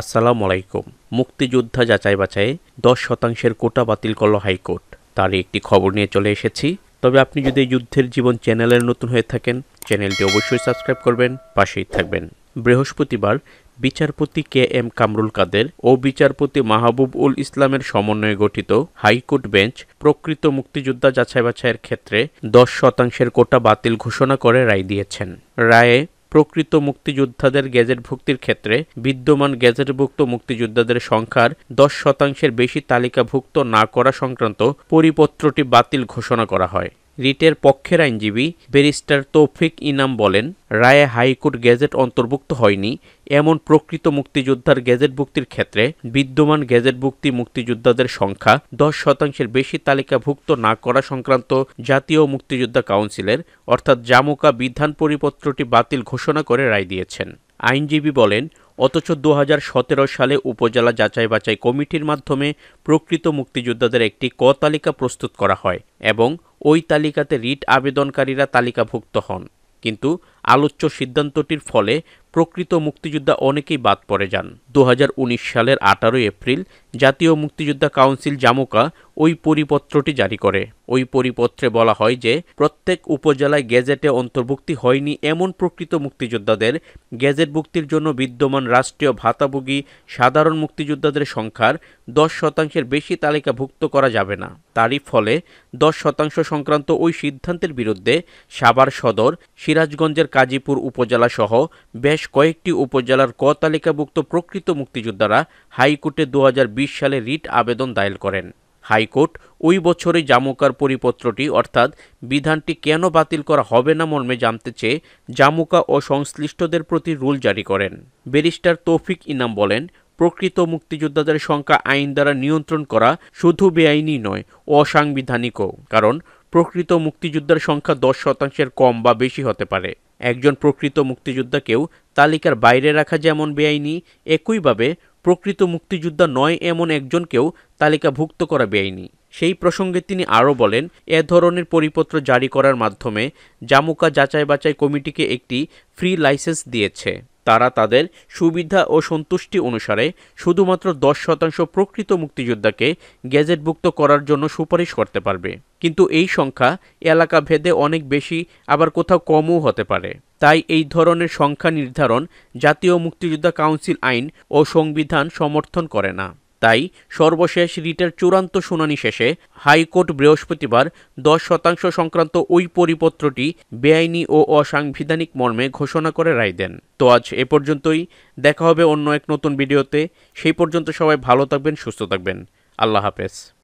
আসসালাম আলাইকুম মুক্তিযোদ্ধা যাচাই বাছাই দশ শতাংশের কোটা বাতিল করল হাইকোর্ট তার একটি খবর নিয়ে চলে এসেছি তবে আপনি যদি যুদ্ধের জীবন চ্যানেলের নতুন হয়ে থাকেন চ্যানেলটি অবশ্যই সাবস্ক্রাইব করবেন পাশেই থাকবেন বৃহস্পতিবার বিচারপতি কে এম কামরুল কাদের ও বিচারপতি মাহবুব উল ইসলামের সমন্বয়ে গঠিত হাইকোর্ট বেঞ্চ প্রকৃত মুক্তিযোদ্ধা যাচাই বাছাইয়ের ক্ষেত্রে দশ শতাংশের কোটা বাতিল ঘোষণা করে রায় দিয়েছেন রায়ে প্রকৃত মুক্তিযোদ্ধাদের গ্যাজেটভুক্তির ক্ষেত্রে বিদ্যমান গ্যাজেটভুক্ত মুক্তিযোদ্ধাদের সংখ্যার দশ শতাংশের বেশি তালিকাভুক্ত না করা সংক্রান্ত পরিপত্রটি বাতিল ঘোষণা করা হয় রিটের পক্ষের আইনজীবী ব্যারিস্টার তৌফিক ইনাম বলেন রায়ে হাইকোর্ট গেজেট অন্তর্ভুক্ত হয়নি এমন প্রকৃত মুক্তিযোদ্ধার গেজেটভুক্তির ক্ষেত্রে বিদ্যমান গেজেটভুক্তি মুক্তিযোদ্ধাদের সংখ্যা দশ শতাংশের বেশি তালিকাভুক্ত না করা সংক্রান্ত জাতীয় মুক্তিযোদ্ধা কাউন্সিলের অর্থাৎ জামুকা বিধান পরিপত্রটি বাতিল ঘোষণা করে রায় দিয়েছেন আইনজীবী বলেন অথচ দু সালে উপজেলা যাচাই বাছাই কমিটির মাধ্যমে প্রকৃত মুক্তিযোদ্ধাদের একটি ক তালিকা প্রস্তুত করা হয় এবং ওই তালিকাতে রিট আবেদনকারীরা তালিকাভুক্ত হন কিন্তু আলোচ্য সিদ্ধান্তটির ফলে প্রকৃত মুক্তিযোদ্ধা অনেকেই বাদ পড়ে যান দু সালের আঠারোই এপ্রিল জাতীয় মুক্তিযোদ্ধা কাউন্সিল জামুকা ওই পরিপত্রটি জারি করে ওই পরিপত্রে বলা হয় যে প্রত্যেক উপজেলায় গ্যাজেটে অন্তর্ভুক্তি হয়নি এমন প্রকৃত মুক্তিযোদ্ধাদের গ্যাজেটভুক্তির জন্য বিদ্যমান রাষ্ট্রীয় ভাতাভোগী সাধারণ মুক্তিযোদ্ধাদের সংখ্যার দশ শতাংশের বেশি তালিকাভুক্ত করা যাবে না তারই ফলে দশ শতাংশ সংক্রান্ত ওই সিদ্ধান্তের বিরুদ্ধে সাভার সদর সিরাজগঞ্জের কাজীপুর উপজেলা সহ বেশ কয়েকটি উপজেলার ক তালিকাভুক্ত প্রকৃত মুক্তিযোদ্ধারা হাইকোর্টে দু সালে রিট আবেদন দায়ের করেন হাইকোর্ট ওই বছরে জামুকার পরিপত্রটি অর্থাৎ বিধানটি কেন বাতিল করা হবে না মর্মে জানতে চেয়ে জামুকা ও সংশ্লিষ্টদের প্রতি রুল জারি করেন ব্যারিস্টার তৌফিক ইনাম বলেন প্রকৃত মুক্তিযোদ্ধাদের সংখ্যা আইন দ্বারা নিয়ন্ত্রণ করা শুধু বেআইনি নয় অসাংবিধানিকও কারণ প্রকৃত মুক্তিযোদ্ধার সংখ্যা দশ শতাংশের কম বা বেশি হতে পারে একজন প্রকৃত মুক্তিযোদ্ধাকেও তালিকার বাইরে রাখা যেমন বেআইনি একইভাবে প্রকৃত মুক্তিযোদ্ধা নয় এমন একজনকেও তালিকাভুক্ত করা বেআইনি সেই প্রসঙ্গে তিনি আরও বলেন এ ধরনের পরিপত্র জারি করার মাধ্যমে জামুকা যাচাই বাছাই কমিটিকে একটি ফ্রি লাইসেন্স দিয়েছে তারা তাদের সুবিধা ও সন্তুষ্টি অনুসারে শুধুমাত্র দশ শতাংশ প্রকৃত মুক্তিযোদ্ধাকে গেজেটভুক্ত করার জন্য সুপারিশ করতে পারবে কিন্তু এই সংখ্যা এলাকা ভেদে অনেক বেশি আবার কোথাও কমও হতে পারে তাই এই ধরনের সংখ্যা নির্ধারণ জাতীয় মুক্তিযোদ্ধা কাউন্সিল আইন ও সংবিধান সমর্থন করে না তাই সর্বশেষ রিটের চূড়ান্ত শুনানি শেষে হাইকোর্ট বৃহস্পতিবার দশ শতাংশ সংক্রান্ত ওই পরিপত্রটি বেআইনি ও অসাংবিধানিক মর্মে ঘোষণা করে রায় দেন তো আজ এ পর্যন্তই দেখা হবে অন্য এক নতুন ভিডিওতে সেই পর্যন্ত সবাই ভালো থাকবেন সুস্থ থাকবেন আল্লাহ হাফেজ